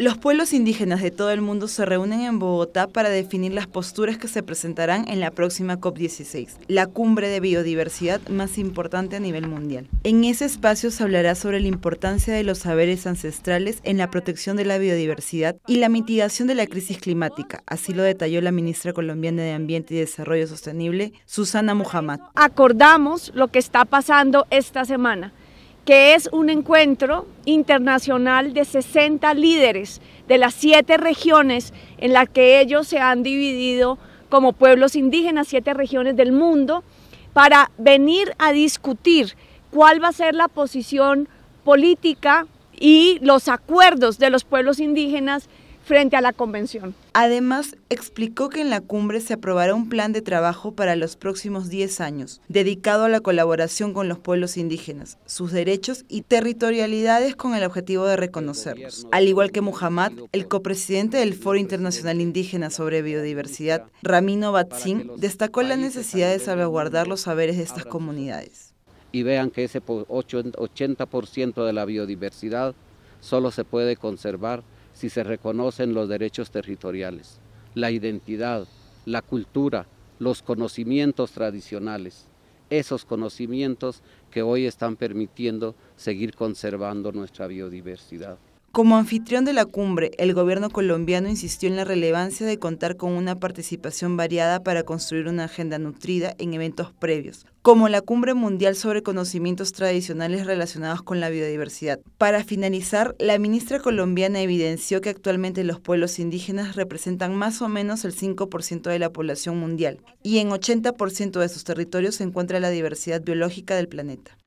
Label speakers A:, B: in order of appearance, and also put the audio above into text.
A: Los pueblos indígenas de todo el mundo se reúnen en Bogotá para definir las posturas que se presentarán en la próxima COP16, la cumbre de biodiversidad más importante a nivel mundial. En ese espacio se hablará sobre la importancia de los saberes ancestrales en la protección de la biodiversidad y la mitigación de la crisis climática, así lo detalló la ministra colombiana de Ambiente y Desarrollo Sostenible, Susana Muhammad.
B: Acordamos lo que está pasando esta semana que es un encuentro internacional de 60 líderes de las siete regiones en las que ellos se han dividido como pueblos indígenas, siete regiones del mundo, para venir a discutir cuál va a ser la posición política y los acuerdos de los pueblos indígenas frente a la convención.
A: Además, explicó que en la cumbre se aprobará un plan de trabajo para los próximos 10 años, dedicado a la colaboración con los pueblos indígenas, sus derechos y territorialidades con el objetivo de reconocerlos. Al igual que Muhammad, el copresidente del Foro Internacional Indígena sobre Biodiversidad, Ramino Batzin, destacó la necesidad de salvaguardar los saberes de estas comunidades.
C: Y vean que ese 80% de la biodiversidad solo se puede conservar si se reconocen los derechos territoriales, la identidad, la cultura, los conocimientos tradicionales, esos conocimientos que hoy están permitiendo seguir conservando nuestra biodiversidad.
A: Como anfitrión de la cumbre, el gobierno colombiano insistió en la relevancia de contar con una participación variada para construir una agenda nutrida en eventos previos, como la Cumbre Mundial sobre Conocimientos Tradicionales relacionados con la biodiversidad. Para finalizar, la ministra colombiana evidenció que actualmente los pueblos indígenas representan más o menos el 5% de la población mundial y en 80% de sus territorios se encuentra la diversidad biológica del planeta.